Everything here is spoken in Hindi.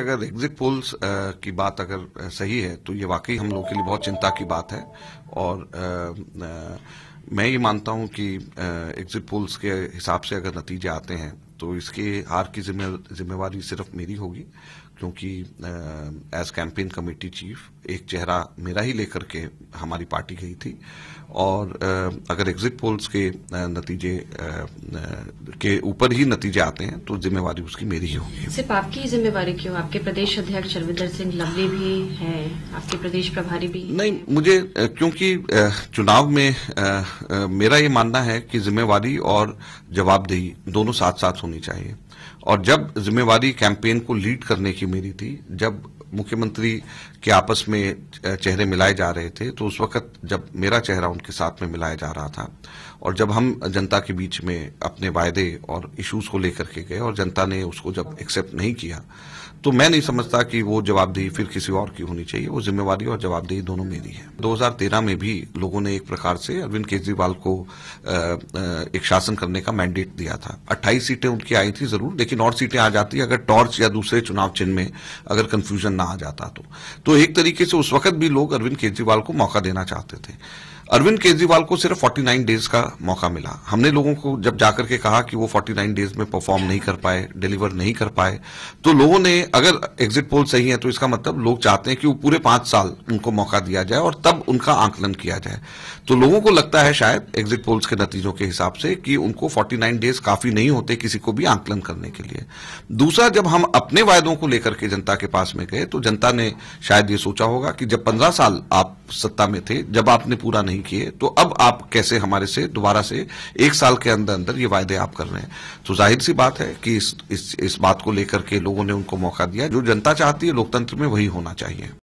अगर एग्जिट पोल्स की बात अगर सही है तो ये वाकई हम लोगों के लिए बहुत चिंता की बात है और आ, आ, मैं ये मानता हूं कि एग्जिट पोल्स के हिसाब से अगर नतीजे आते हैं तो इसके हार की जिम्मेवारी सिर्फ मेरी होगी क्योंकि एज कैंपेन कमेटी चीफ एक चेहरा मेरा ही लेकर के हमारी पार्टी गई थी और uh, अगर एग्जिट पोल्स के uh, नतीजे uh, के ऊपर ही नतीजे आते हैं तो जिम्मेवारी उसकी मेरी ही होगी सिर्फ आपकी जिम्मेवारी क्यों आपके प्रदेश अध्यक्ष रविंदर सिंह लवली भी हैं आपके प्रदेश प्रभारी भी नहीं मुझे क्योंकि चुनाव में मेरा ये मानना है कि जिम्मेवारी और जवाबदेही दोनों साथ साथ होने होनी चाहिए और जब जिम्मेवारी कैंपेन को लीड करने की मेरी थी जब मुख्यमंत्री के आपस में चेहरे मिलाए जा रहे थे तो उस वक्त जब मेरा चेहरा उनके साथ में मिलाया जा रहा था और जब हम जनता के बीच में अपने वायदे और इश्यूज को लेकर के गए और जनता ने उसको जब एक्सेप्ट नहीं किया तो मैं नहीं समझता कि वो जवाबदेही फिर किसी और की होनी चाहिए वो जिम्मेवारी और जवाबदेही दोनों मेरी है 2013 में भी लोगों ने एक प्रकार से अरविंद केजरीवाल को एक शासन करने का मैंडेट दिया था 28 सीटें उनकी आई थी जरूर लेकिन और सीटें आ जाती अगर टॉर्च या दूसरे चुनाव चिन्ह में अगर कंफ्यूजन ना आ जाता तो तो एक तरीके से उस वक्त भी लोग अरविंद केजरीवाल को मौका देना चाहते थे अरविंद केजरीवाल को सिर्फ 49 डेज का मौका मिला हमने लोगों को जब जाकर के कहा कि वो 49 डेज में परफॉर्म नहीं कर पाए डिलीवर नहीं कर पाए तो लोगों ने अगर एग्जिट पोल सही है तो इसका मतलब लोग चाहते हैं कि वो पूरे पांच साल उनको मौका दिया जाए और तब उनका आंकलन किया जाए तो लोगों को लगता है शायद एग्जिट पोल्स के नतीजों के हिसाब से कि उनको फोर्टी डेज काफी नहीं होते किसी को भी आंकलन करने के लिए दूसरा जब हम अपने वायदों को लेकर के जनता के पास में गए तो जनता ने शायद ये सोचा होगा कि जब पंद्रह साल आप सत्ता में थे जब आपने पूरा नहीं किए तो अब आप कैसे हमारे से दोबारा से एक साल के अंदर अंदर ये वायदे आप कर रहे हैं तो जाहिर सी बात है कि इस इस, इस बात को लेकर के लोगों ने उनको मौका दिया जो जनता चाहती है लोकतंत्र में वही होना चाहिए